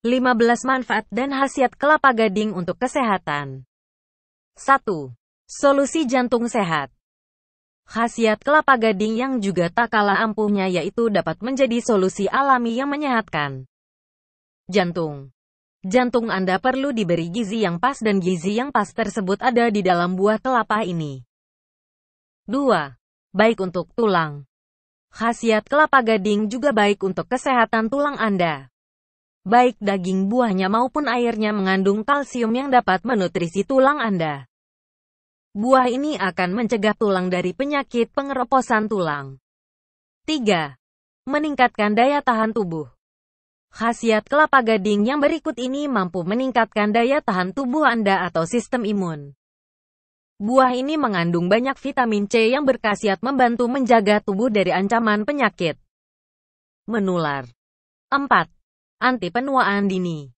15 manfaat dan khasiat kelapa gading untuk kesehatan. 1. Solusi jantung sehat. Khasiat kelapa gading yang juga tak kalah ampuhnya yaitu dapat menjadi solusi alami yang menyehatkan. Jantung. Jantung Anda perlu diberi gizi yang pas dan gizi yang pas tersebut ada di dalam buah kelapa ini. 2. Baik untuk tulang. Khasiat kelapa gading juga baik untuk kesehatan tulang Anda. Baik daging buahnya maupun airnya mengandung kalsium yang dapat menutrisi tulang Anda. Buah ini akan mencegah tulang dari penyakit pengeroposan tulang. 3. Meningkatkan daya tahan tubuh. Khasiat kelapa gading yang berikut ini mampu meningkatkan daya tahan tubuh Anda atau sistem imun. Buah ini mengandung banyak vitamin C yang berkhasiat membantu menjaga tubuh dari ancaman penyakit menular. 4. Anti penuaan dini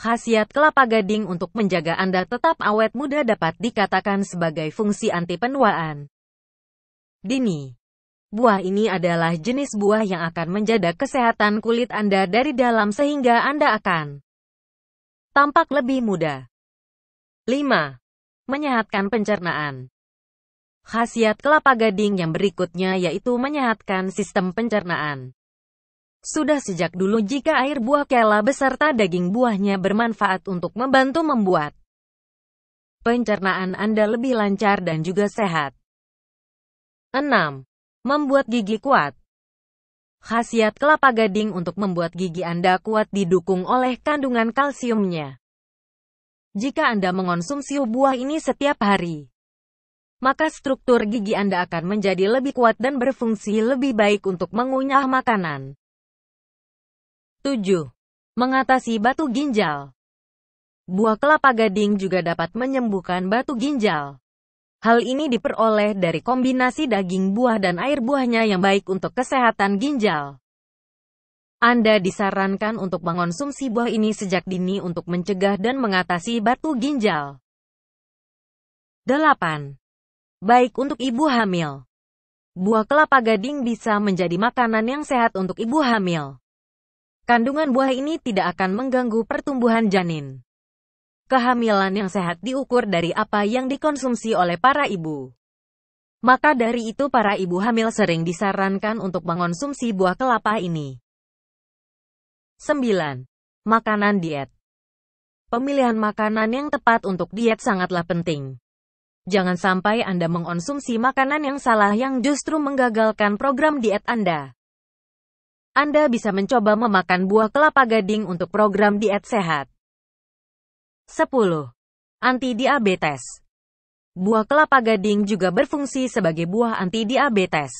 Khasiat kelapa gading untuk menjaga Anda tetap awet muda dapat dikatakan sebagai fungsi anti penuaan dini. Buah ini adalah jenis buah yang akan menjaga kesehatan kulit Anda dari dalam sehingga Anda akan tampak lebih muda. 5. Menyehatkan pencernaan Khasiat kelapa gading yang berikutnya yaitu menyehatkan sistem pencernaan. Sudah sejak dulu jika air buah kela beserta daging buahnya bermanfaat untuk membantu membuat pencernaan Anda lebih lancar dan juga sehat. 6. Membuat gigi kuat Khasiat kelapa gading untuk membuat gigi Anda kuat didukung oleh kandungan kalsiumnya. Jika Anda mengonsumsi buah ini setiap hari, maka struktur gigi Anda akan menjadi lebih kuat dan berfungsi lebih baik untuk mengunyah makanan. 7. Mengatasi batu ginjal Buah kelapa gading juga dapat menyembuhkan batu ginjal. Hal ini diperoleh dari kombinasi daging buah dan air buahnya yang baik untuk kesehatan ginjal. Anda disarankan untuk mengonsumsi buah ini sejak dini untuk mencegah dan mengatasi batu ginjal. 8. Baik untuk ibu hamil. Buah kelapa gading bisa menjadi makanan yang sehat untuk ibu hamil. Kandungan buah ini tidak akan mengganggu pertumbuhan janin. Kehamilan yang sehat diukur dari apa yang dikonsumsi oleh para ibu. Maka dari itu para ibu hamil sering disarankan untuk mengonsumsi buah kelapa ini. 9. Makanan diet Pemilihan makanan yang tepat untuk diet sangatlah penting. Jangan sampai Anda mengonsumsi makanan yang salah yang justru menggagalkan program diet Anda. Anda bisa mencoba memakan buah kelapa gading untuk program diet sehat. 10. Anti-diabetes Buah kelapa gading juga berfungsi sebagai buah anti-diabetes.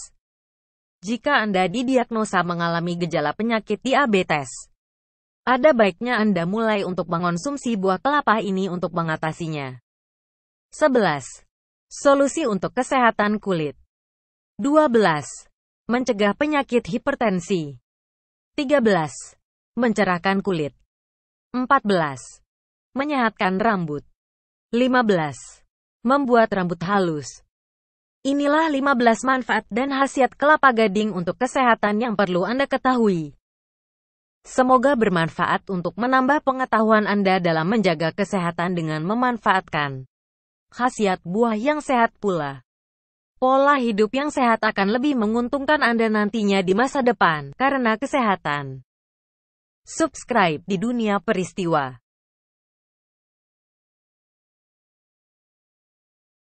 Jika Anda didiagnosa mengalami gejala penyakit diabetes, ada baiknya Anda mulai untuk mengonsumsi buah kelapa ini untuk mengatasinya. 11. Solusi untuk kesehatan kulit. 12. Mencegah penyakit hipertensi. 13. Mencerahkan kulit. 14. Menyehatkan rambut. 15. Membuat rambut halus. Inilah 15 manfaat dan khasiat kelapa gading untuk kesehatan yang perlu Anda ketahui. Semoga bermanfaat untuk menambah pengetahuan Anda dalam menjaga kesehatan dengan memanfaatkan khasiat buah yang sehat pula. Pola hidup yang sehat akan lebih menguntungkan Anda nantinya di masa depan, karena kesehatan. Subscribe di dunia peristiwa.